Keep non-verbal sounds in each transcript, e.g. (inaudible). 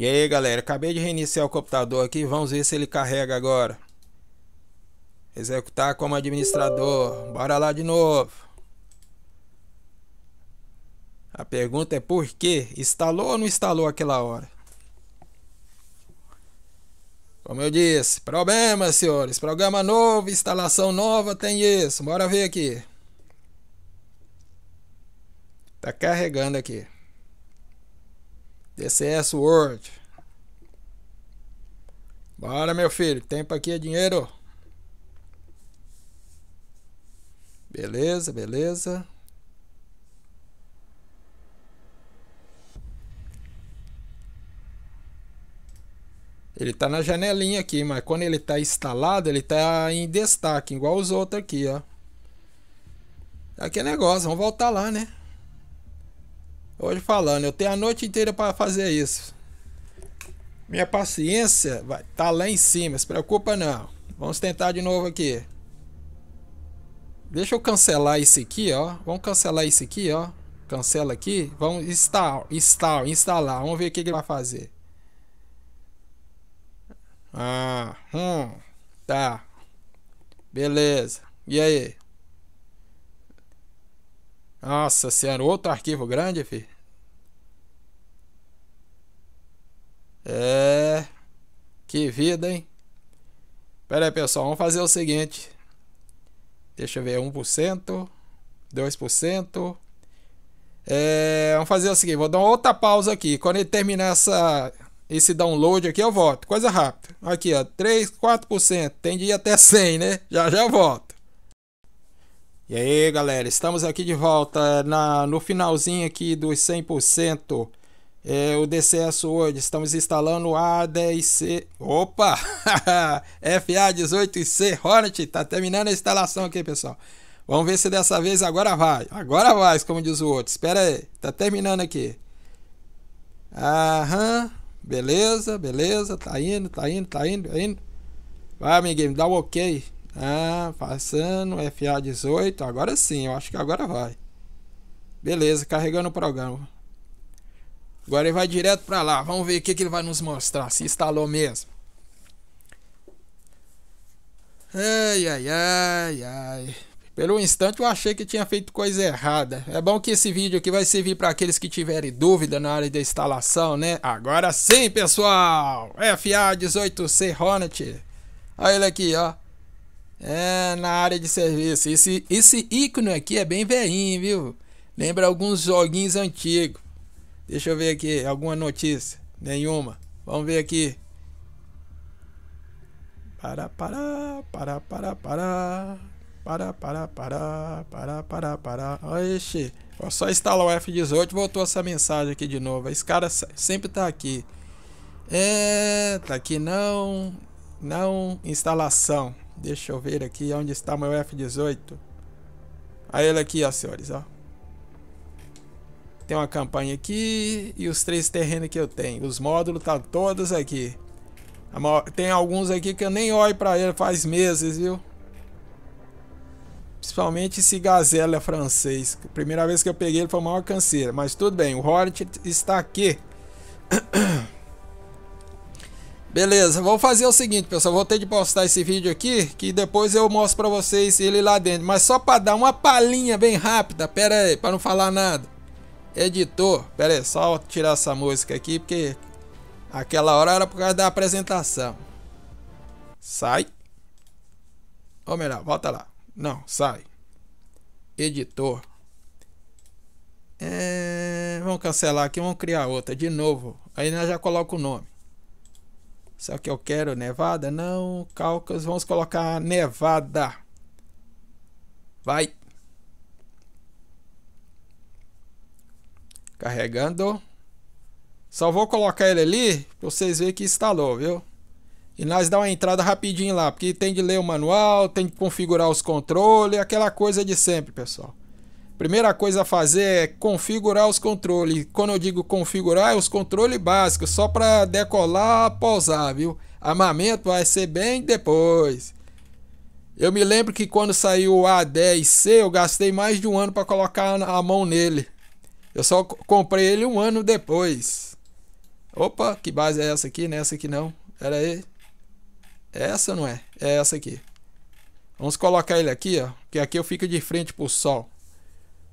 E aí galera, acabei de reiniciar o computador aqui, vamos ver se ele carrega agora. Executar como administrador, bora lá de novo. A pergunta é por que? Instalou ou não instalou aquela hora? Como eu disse, problema senhores, programa novo, instalação nova, tem isso, bora ver aqui. Tá carregando aqui. DCS World. Bora, meu filho. Tempo aqui é dinheiro. Beleza, beleza. Ele tá na janelinha aqui, mas quando ele tá instalado, ele tá em destaque, igual os outros aqui, ó. Aqui é negócio, vamos voltar lá, né? Hoje falando, eu tenho a noite inteira para fazer isso. Minha paciência vai tá lá em cima, se preocupa não. Vamos tentar de novo aqui. Deixa eu cancelar esse aqui, ó. Vamos cancelar esse aqui, ó. Cancela aqui. Vamos instalar, instalar, instalar. Vamos ver o que ele vai fazer. Ah, hum, tá. Beleza. E aí? Nossa senhora, outro arquivo grande, filho. É. Que vida, hein? Pera aí, pessoal. Vamos fazer o seguinte. Deixa eu ver. 1%. 2%. É, vamos fazer o seguinte. Vou dar outra pausa aqui. Quando ele terminar essa, esse download aqui, eu volto. Coisa rápida. Aqui, ó. 3, 4%. Tem de ir até 100, né? Já já volto. E aí, galera. Estamos aqui de volta na, no finalzinho aqui dos 100% é, o DCS hoje Estamos instalando o A10C. Opa! (laughs) FA18C Hornet. Está terminando a instalação aqui, pessoal. Vamos ver se dessa vez agora vai. Agora vai, como diz o outro. Espera aí. Está terminando aqui. Aham. Beleza, beleza. Tá indo, tá indo, tá indo, tá indo. Vai, amiguinho, dá o um OK. Ah, passando, FA18. Agora sim, eu acho que agora vai. Beleza, carregando o programa. Agora ele vai direto para lá. Vamos ver o que, que ele vai nos mostrar. Se instalou mesmo. Ai, ai, ai, ai. Pelo instante eu achei que tinha feito coisa errada. É bom que esse vídeo aqui vai servir para aqueles que tiverem dúvida na área da instalação, né? Agora sim, pessoal! FA18C Hornet. Olha ele aqui, ó. É, na área de serviço. Esse, esse ícone aqui é bem veinho, viu? Lembra alguns joguinhos antigos. Deixa eu ver aqui, alguma notícia? Nenhuma. Vamos ver aqui. Para, para, para, para, para. Para, para, para, para, para, para. Oxi. Só instalar o F18 voltou essa mensagem aqui de novo. Esse cara sempre tá aqui. É, tá aqui não. Não instalação. Deixa eu ver aqui onde está meu F18. Aí ele aqui, ó, senhores, ó tem uma campanha aqui e os três terrenos que eu tenho. Os módulos estão tá todos aqui. Tem alguns aqui que eu nem olho para ele faz meses, viu? Principalmente esse gazela francês. Primeira vez que eu peguei ele foi uma canseira. Mas tudo bem, o Hort está aqui. (coughs) Beleza, vou fazer o seguinte, pessoal. Vou ter de postar esse vídeo aqui, que depois eu mostro para vocês ele lá dentro. Mas só para dar uma palhinha bem rápida, pera aí, para não falar nada. Editor, pera aí, só tirar essa música aqui, porque aquela hora era por causa da apresentação. Sai. Ou melhor, volta lá. Não, sai. Editor. É... Vamos cancelar aqui, vamos criar outra de novo. Aí nós já coloca o nome. Só que eu quero Nevada? Não, Caucas. Vamos colocar Nevada. Vai. Carregando. Só vou colocar ele ali para vocês verem que instalou, viu? E nós dá uma entrada rapidinho lá, porque tem de ler o manual, tem de configurar os controles, aquela coisa de sempre, pessoal. Primeira coisa a fazer é configurar os controles. Quando eu digo configurar, é os controles básicos, só para decolar, pousar, viu? Armamento vai ser bem depois. Eu me lembro que quando saiu o A10C, eu gastei mais de um ano para colocar a mão nele. Eu só comprei ele um ano depois. Opa, que base é essa aqui? Nessa né? aqui não. Era aí. É essa não é. É essa aqui. Vamos colocar ele aqui, ó. Que aqui eu fico de frente pro sol.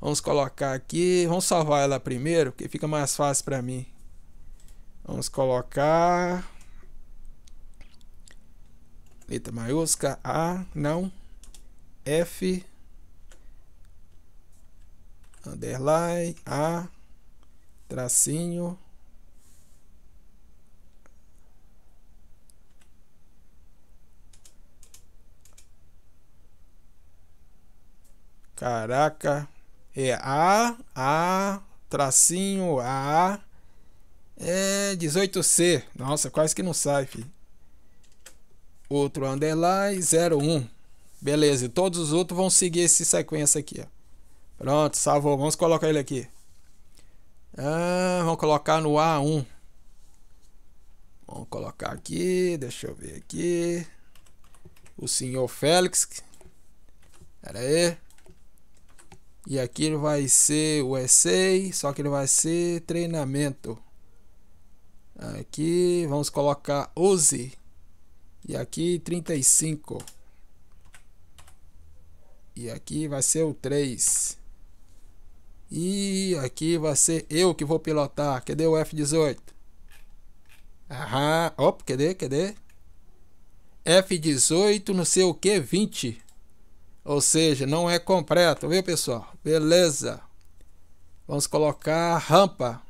Vamos colocar aqui. Vamos salvar ela primeiro, porque fica mais fácil para mim. Vamos colocar. Letra maiúscula A, não. F underline a tracinho Caraca, é A, A, tracinho A, é 18C. Nossa, quase que não sai, filho. Outro underline 01. Beleza, e todos os outros vão seguir essa sequência aqui, ó. Pronto, salvou. Vamos colocar ele aqui. Ah, vamos colocar no A1. Vamos colocar aqui, deixa eu ver aqui. O senhor Félix. Pera aí. E aqui ele vai ser o essay, só que ele vai ser treinamento. Aqui vamos colocar 11 e aqui 35. E aqui vai ser o 3. E aqui vai ser eu que vou pilotar. Cadê o F18? Aham. Opa, cadê? Cadê? F18, não sei o que, 20. Ou seja, não é completo, viu pessoal? Beleza. Vamos colocar rampa.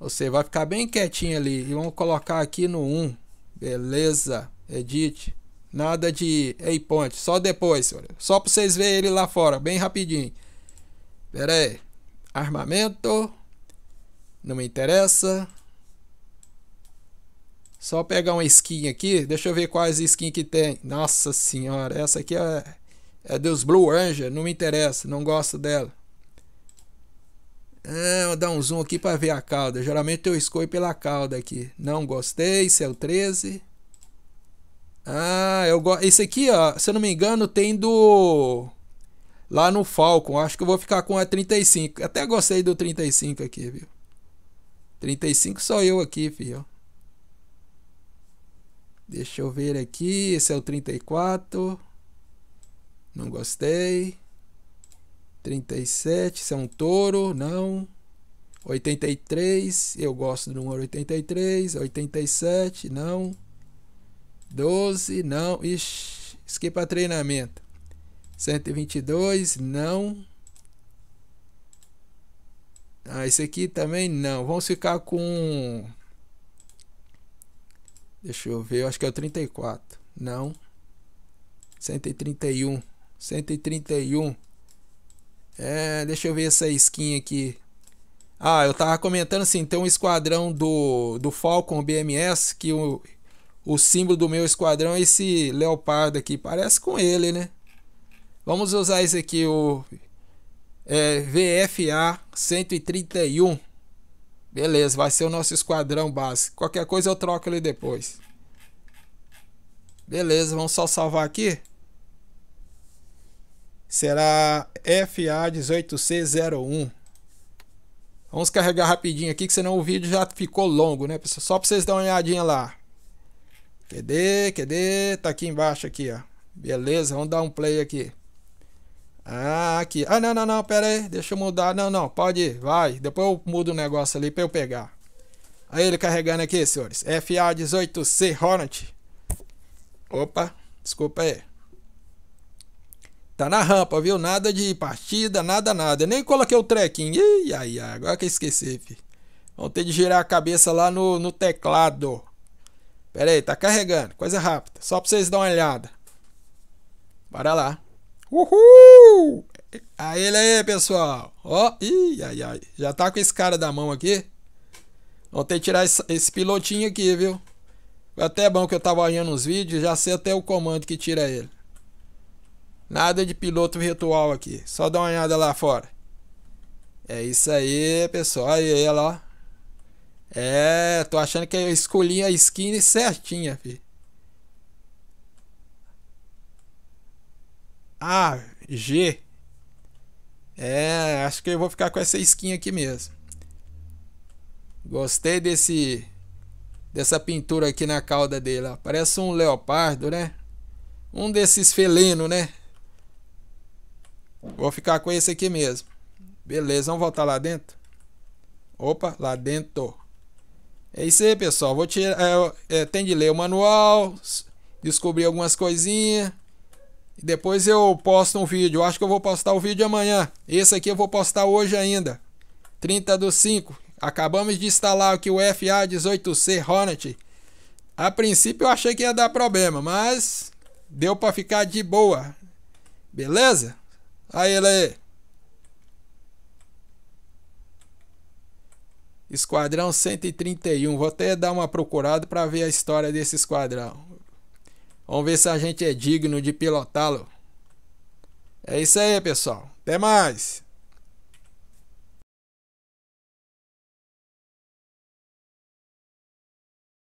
Ou seja, vai ficar bem quietinho ali. E vamos colocar aqui no 1. Beleza. Edit. Nada de waypoint. Só depois, só para vocês verem ele lá fora, bem rapidinho. Pera aí. Armamento. Não me interessa. Só pegar uma skin aqui. Deixa eu ver quais skins que tem. Nossa senhora. Essa aqui é, é dos Blue Ranger. Não me interessa. Não gosto dela. Ah, vou dar um zoom aqui para ver a cauda. Geralmente eu escolho pela cauda aqui. Não gostei. Esse é o 13. Ah, eu gosto. Esse aqui, ó, se eu não me engano, tem do lá no Falcon. Acho que eu vou ficar com a 35. Até gostei do 35 aqui, viu? 35 só eu aqui, filho. Deixa eu ver aqui. Esse é o 34. Não gostei. 37, Esse é um touro, não. 83, eu gosto do número 83. 87, não. 12, não. Ixi, esquipa treinamento. 122, não. Ah, esse aqui também não. Vamos ficar com. Deixa eu ver, eu acho que é o 34. Não. 131. 131. É, deixa eu ver essa skin aqui. Ah, eu tava comentando assim, tem um esquadrão do, do Falcon BMS que o, o símbolo do meu esquadrão é esse leopardo aqui. Parece com ele, né? Vamos usar esse aqui, o é, VFA 131. Beleza, vai ser o nosso esquadrão base. Qualquer coisa eu troco ele depois. Beleza, vamos só salvar aqui. Será FA18C01. Vamos carregar rapidinho aqui, que senão o vídeo já ficou longo, né? pessoal? Só para vocês darem uma olhadinha lá. Cadê? Cadê? Tá aqui embaixo aqui, ó. Beleza, vamos dar um play aqui. Ah, aqui. Ah, não, não, não, pera aí. Deixa eu mudar. Não, não, pode ir, vai. Depois eu mudo o negócio ali pra eu pegar. Aí ele carregando aqui, senhores. FA18C Hornet. Opa, desculpa aí. Tá na rampa, viu? Nada de partida, nada, nada. Eu nem coloquei o trequinho. Ih, ai, ai, agora que eu esqueci, filho. Vão ter de girar a cabeça lá no, no teclado. Pera aí, tá carregando. Coisa rápida. Só pra vocês dar uma olhada. Bora lá. Uhul! Aí ele aí, pessoal. Ó, ih, ai, ai. Já tá com esse cara da mão aqui. Vou ter que tirar esse, esse pilotinho aqui, viu? Foi até bom que eu tava olhando uns vídeos, já sei até o comando que tira ele. Nada de piloto virtual aqui. Só dá uma olhada lá fora. É isso aí, pessoal. Aí ela, ó. É, tô achando que eu é escolhi a skin certinha, fi. Ah, G. É, acho que eu vou ficar com essa skin aqui mesmo. Gostei desse dessa pintura aqui na cauda dele, ó. Parece um leopardo, né? Um desses felinos, né? Vou ficar com esse aqui mesmo. Beleza, vamos voltar lá dentro. Opa, lá dentro. É isso aí, pessoal. Vou tirar. É, é, tem de ler o manual, descobrir algumas coisinhas. Depois eu posto um vídeo. Acho que eu vou postar o vídeo amanhã. Esse aqui eu vou postar hoje ainda. 30 do 5. Acabamos de instalar aqui o FA18C Hornet. A princípio eu achei que ia dar problema, mas deu para ficar de boa. Beleza? Aí ele Esquadrão 131. Vou até dar uma procurada para ver a história desse esquadrão. Vamos ver se a gente é digno de pilotá-lo. É isso aí, pessoal. Até mais!